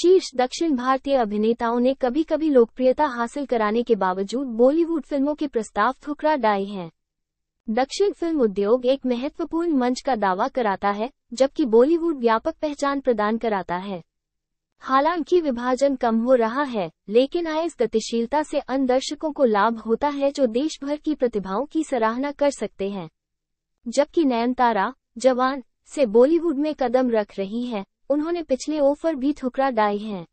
शीर्ष दक्षिण भारतीय अभिनेताओं ने कभी कभी लोकप्रियता हासिल कराने के बावजूद बॉलीवुड फिल्मों के प्रस्ताव ठुकरा डाए हैं दक्षिण फिल्म उद्योग एक महत्वपूर्ण मंच का दावा कराता है जबकि बॉलीवुड व्यापक पहचान प्रदान कराता है हालांकि विभाजन कम हो रहा है लेकिन आय इस गतिशीलता से अन्य दर्शकों को लाभ होता है जो देश भर की प्रतिभाओं की सराहना कर सकते हैं जबकि नयनतारा जवान से बॉलीवुड में कदम रख रही है उन्होंने पिछले ओवर भी ठुकरा डाई हैं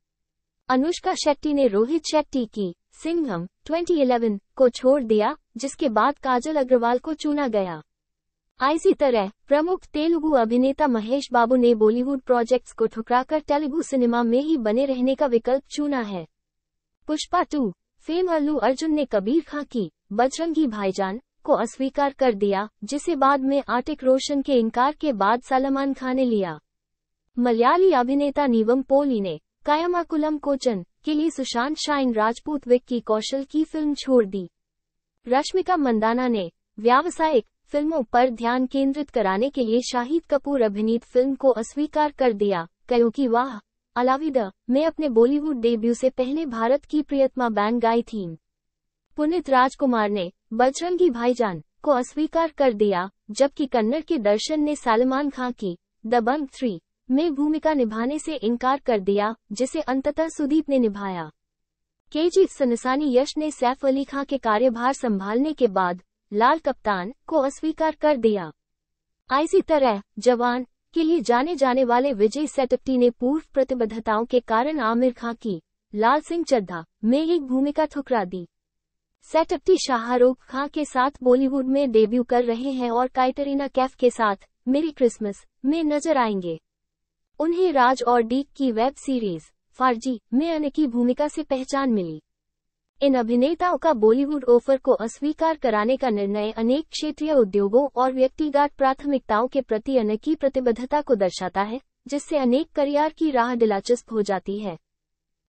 अनुष्का शेट्टी ने रोहित शेट्टी की सिंघम 2011 को छोड़ दिया जिसके बाद काजल अग्रवाल को चुना गया इसी तरह प्रमुख तेलुगु अभिनेता महेश बाबू ने बॉलीवुड प्रोजेक्ट्स को ठुकराकर तेलुगु सिनेमा में ही बने रहने का विकल्प चुना है पुष्पा टू फेम अल्लू अर्जुन ने कबीर खां की बजरंगी भाईजान को अस्वीकार कर दिया जिसे बाद में आटिक रोशन के इनकार के बाद सलमान खान ने लिया मलयाली अभिनेता नीवम पोली ने कायमाकुलम कोचन के लिए सुशांत शाइन राजपूत विक्की कौशल की फिल्म छोड़ दी रश्मिका मंदाना ने व्यावसायिक फिल्मों पर ध्यान केंद्रित कराने के लिए शाहिद कपूर अभिनीत फिल्म को अस्वीकार कर दिया क्योंकि वाह अलाविदा में अपने बॉलीवुड डेब्यू से पहले भारत की प्रियतमा बैंड गाई थी पुनित राजकुमार ने बजरंगी भाईजान को अस्वीकार कर दिया जबकि कन्नड़ के दर्शन ने सलमान खां की दबंग थ्री में भूमिका निभाने से इनकार कर दिया जिसे अंततः सुदीप ने निभाया केजी सनसानी यश ने सैफ अली खां के कार्यभार संभालने के बाद लाल कप्तान को अस्वीकार कर दिया इसी तरह जवान के लिए जाने जाने वाले विजय सेटप्टी ने पूर्व प्रतिबद्धताओं के कारण आमिर खां की लाल सिंह चड्ढा में एक भूमिका ठुकरा दी सेटअप्टी शाहरुख खां के साथ बॉलीवुड में डेब्यू कर रहे हैं और काइटरीना कैफ के साथ मेरी क्रिसमस में नजर आएंगे उन्हें राज और डीक की वेब सीरीज फार्जी में अन्य की भूमिका से पहचान मिली इन अभिनेताओं का बॉलीवुड ऑफर को अस्वीकार कराने का निर्णय अनेक क्षेत्रीय उद्योगों और व्यक्तिगत प्राथमिकताओं के प्रति अनेकी प्रतिबद्धता को दर्शाता है जिससे अनेक करियर की राह दिलचस्प हो जाती है